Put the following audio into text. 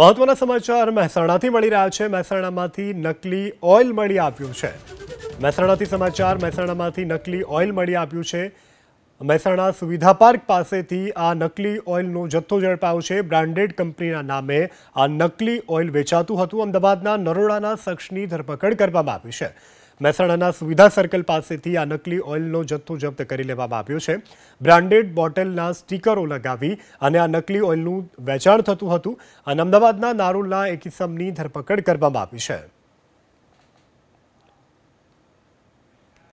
મહત્વનો સમાચાર મહેસાણાથી મળી રહ્યો છે મહેસાણામાંથી નકલી ઓઈલ મળી આવ્યું છે મહેસાણાથી સમાચાર મહેસાણામાંથી નકલી ઓઈલ મળી આવ્યું છે મહેસાણા સુવિધા પાર્ક પાસેથી આ નકલી ઓઈલનો જથ્થો જડપાવ છે બ્રાન્ડેડ કંપનીના નામે આ નકલી ઓઈલ વેચાતું હતું અમદાવાદના નરોડાના સક્ષની ધરપકડ કરવામાં આવી છે મથડના સુવિધા સર્કલ પાસેથી આ નકલી ઓઈલનો જથ્થો જપ્ત કરી લેવામાં આવ્યો છે બ્રાન્ડેડ બોટલના સ્ટીકરો લગાવી અને આ નકલી ઓઈલનું વેચાણ થતું હતું અમદાવાદના નારુલા એકસમની ધરપકડ કરવામાં આવી છે